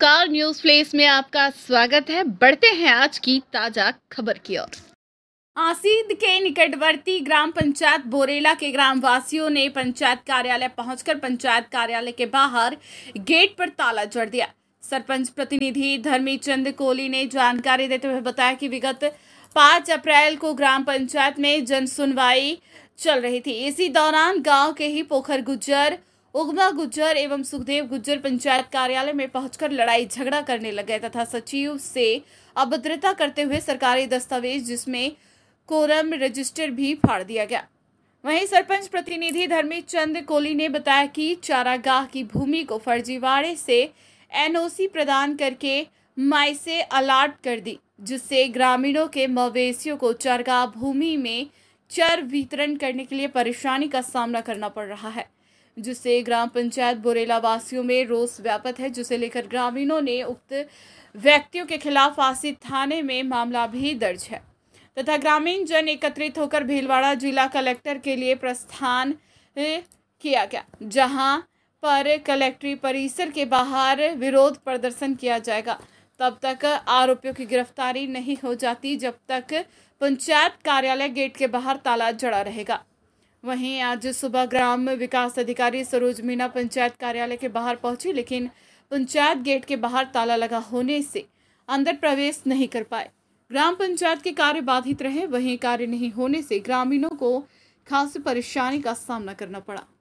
car news place में आपका स्वागत है बढ़ते हैं आज की ताजा खबर की ओर आसीद के निकटवर्ती ग्राम पंचायत बोरेला के ग्रामवासियों ने पंचायत कार्यालय पहुंचकर पंचायत कार्यालय के बाहर गेट पर ताला जड़ दिया सरपंच प्रतिनिधि धर्मी चंद कोहली ने जानकारी देते हुए बताया कि विगत पाँच अप्रैल को ग्राम पंचायत में जन सुनवाई चल रही थी इसी दौरान गांव के ही पोखर गुज्जर उगमा गुज्जर एवं सुखदेव गुज्जर पंचायत कार्यालय में पहुंचकर लड़ाई झगड़ा करने लगे तथा सचिव से अभद्रता करते हुए सरकारी दस्तावेज जिसमें कोरम रजिस्टर भी फाड़ दिया गया वहीं सरपंच प्रतिनिधि धर्मी चंद कोहली ने बताया कि चारागाह की भूमि को फर्जीवाड़े से एनओसी प्रदान करके माइसे अलाट कर दी जिससे ग्रामीणों के मवेशियों को चारगाह भूमि में चर वितरण करने के लिए परेशानी का सामना करना पड़ रहा है जिससे ग्राम पंचायत बोरेला वासियों में रोष व्यापक है जिसे लेकर ग्रामीणों ने उक्त व्यक्तियों के खिलाफ आसी थाने में मामला भी दर्ज है तथा ग्रामीण जन एकत्रित होकर भीलवाड़ा जिला कलेक्टर के लिए प्रस्थान किया गया जहां पर कलेक्ट्री परिसर के बाहर विरोध प्रदर्शन किया जाएगा तब तक आरोपियों की गिरफ्तारी नहीं हो जाती जब तक पंचायत कार्यालय गेट के बाहर ताला जड़ा रहेगा वहीं आज सुबह ग्राम विकास अधिकारी सरोज मीना पंचायत कार्यालय के बाहर पहुंची लेकिन पंचायत गेट के बाहर ताला लगा होने से अंदर प्रवेश नहीं कर पाए ग्राम पंचायत के कार्य बाधित रहे वहीं कार्य नहीं होने से ग्रामीणों को खासी परेशानी का सामना करना पड़ा